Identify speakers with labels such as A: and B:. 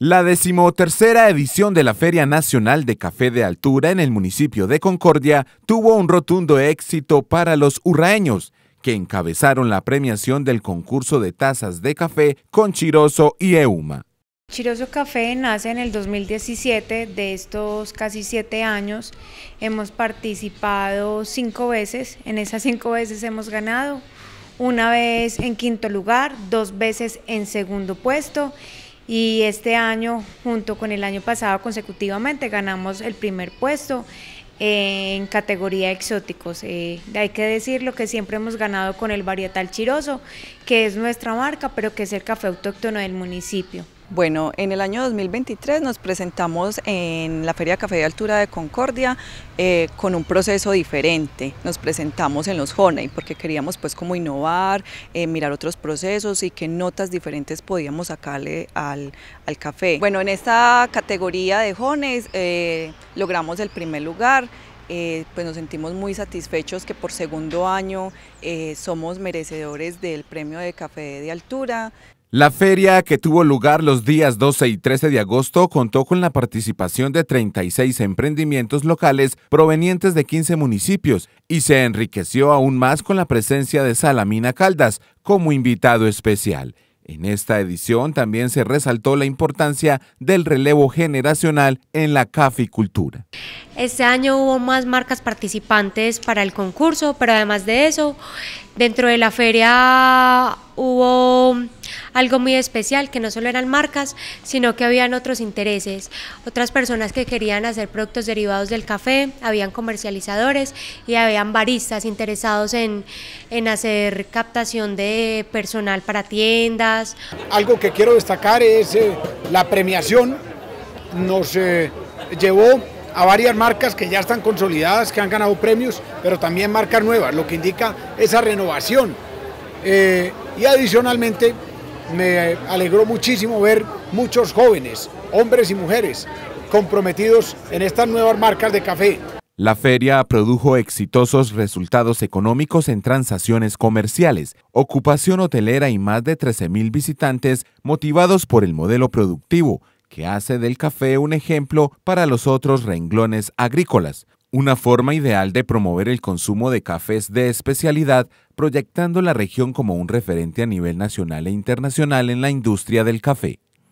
A: La decimotercera edición de la Feria Nacional de Café de Altura en el municipio de Concordia tuvo un rotundo éxito para los urraeños, que encabezaron la premiación del concurso de tazas de café con Chiroso y Euma.
B: Chiroso Café nace en el 2017, de estos casi siete años hemos participado cinco veces, en esas cinco veces hemos ganado, una vez en quinto lugar, dos veces en segundo puesto y este año, junto con el año pasado consecutivamente, ganamos el primer puesto en categoría exóticos. Eh, hay que decir lo que siempre hemos ganado con el varietal chiroso, que es nuestra marca, pero que es el café autóctono del municipio. Bueno, en
C: el año 2023 nos presentamos en la Feria Café de Altura de Concordia eh, con un proceso diferente. Nos presentamos en los Honey porque queríamos pues como innovar, eh, mirar otros procesos y qué notas diferentes podíamos sacarle al, café. Bueno, en esta categoría de Honey eh, logramos el primer lugar. pues nos sentimos muy satisfechos que por segundo año somos merecedores del premio de café de altura.
A: La feria que tuvo lugar los días 12 y 13 de agosto contó con la participación de 36 emprendimientos locales provenientes de 15 municipios y se enriqueció aún más con la presencia de Salamina Caldas como invitado especial. En esta edición también se resaltó la importancia del relevo generacional en la caficultura.
D: Este año hubo más marcas participantes para el concurso, pero además de eso, dentro de la feria hubo algo muy especial, que no solo eran marcas, sino que habían otros intereses, otras personas que querían hacer productos derivados del café, habían comercializadores y habían baristas interesados en, en hacer captación de personal para tiendas.
E: Algo que quiero destacar es eh, la premiación, nos eh, llevó a varias marcas que ya están consolidadas, que han ganado premios, pero también marcas nuevas, lo que indica esa renovación. Eh, y adicionalmente me alegró muchísimo ver muchos jóvenes, hombres y mujeres, comprometidos en estas nuevas marcas de café.
A: La feria produjo exitosos resultados económicos en transacciones comerciales, ocupación hotelera y más de 13.000 visitantes motivados por el modelo productivo, que hace del café un ejemplo para los otros renglones agrícolas, una forma ideal de promover el consumo de cafés de especialidad, proyectando la región como un referente a nivel nacional e internacional en la industria del café.